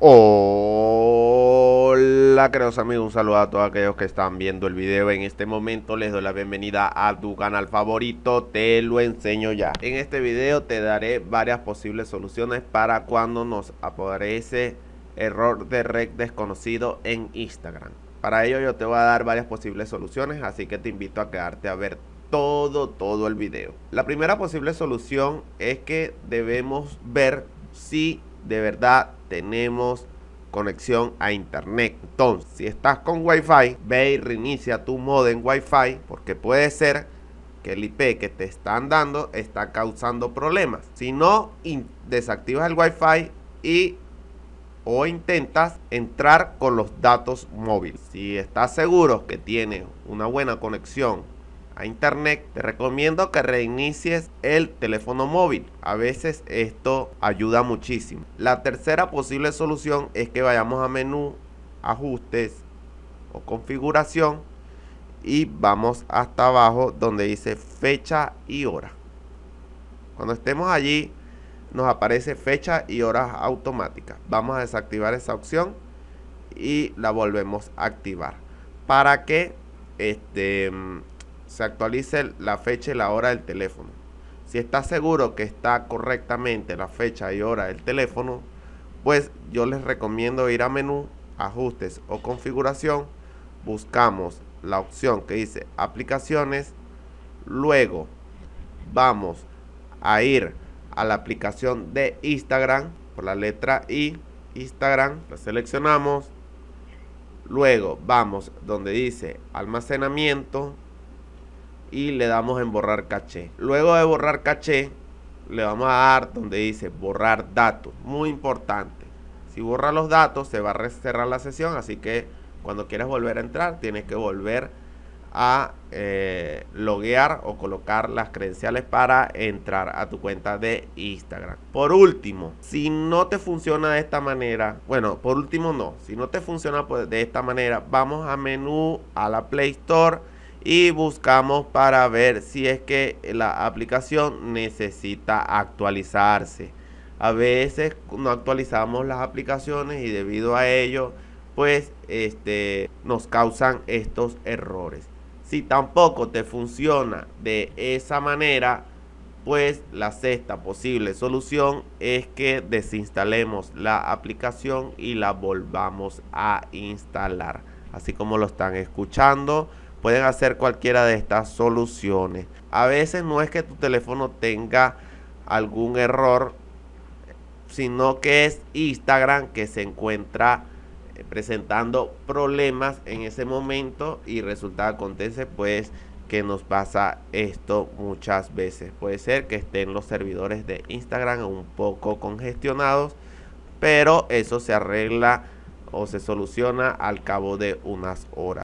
Hola queridos amigos, un saludo a todos aquellos que están viendo el video En este momento les doy la bienvenida a tu canal favorito, te lo enseño ya En este video te daré varias posibles soluciones para cuando nos aparece error de red desconocido en Instagram Para ello yo te voy a dar varias posibles soluciones, así que te invito a quedarte a ver todo, todo el video La primera posible solución es que debemos ver si de verdad tenemos conexión a internet. Entonces, si estás con Wi-Fi, ve y reinicia tu modem Wi-Fi porque puede ser que el IP que te están dando está causando problemas. Si no, desactivas el Wi-Fi y o intentas entrar con los datos móviles. Si estás seguro que tienes una buena conexión internet, te recomiendo que reinicies el teléfono móvil. A veces esto ayuda muchísimo. La tercera posible solución es que vayamos a menú, ajustes o configuración y vamos hasta abajo donde dice fecha y hora. Cuando estemos allí nos aparece fecha y horas automáticas. Vamos a desactivar esa opción y la volvemos a activar para que este se actualice la fecha y la hora del teléfono. Si está seguro que está correctamente la fecha y hora del teléfono, pues yo les recomiendo ir a menú, ajustes o configuración. Buscamos la opción que dice aplicaciones. Luego vamos a ir a la aplicación de Instagram por la letra I, Instagram, la seleccionamos. Luego vamos donde dice almacenamiento, y le damos en borrar caché. Luego de borrar caché, le vamos a dar donde dice borrar datos. Muy importante. Si borra los datos, se va a cerrar la sesión. Así que cuando quieras volver a entrar, tienes que volver a eh, loguear o colocar las credenciales para entrar a tu cuenta de Instagram. Por último, si no te funciona de esta manera, bueno, por último no, si no te funciona pues, de esta manera, vamos a menú, a la Play Store y buscamos para ver si es que la aplicación necesita actualizarse. A veces no actualizamos las aplicaciones y debido a ello pues este nos causan estos errores. Si tampoco te funciona de esa manera, pues la sexta posible solución es que desinstalemos la aplicación y la volvamos a instalar. Así como lo están escuchando, pueden hacer cualquiera de estas soluciones. A veces no es que tu teléfono tenga algún error, sino que es Instagram que se encuentra eh, presentando problemas en ese momento y resulta acontece pues que nos pasa esto muchas veces. Puede ser que estén los servidores de Instagram un poco congestionados, pero eso se arregla o se soluciona al cabo de unas horas.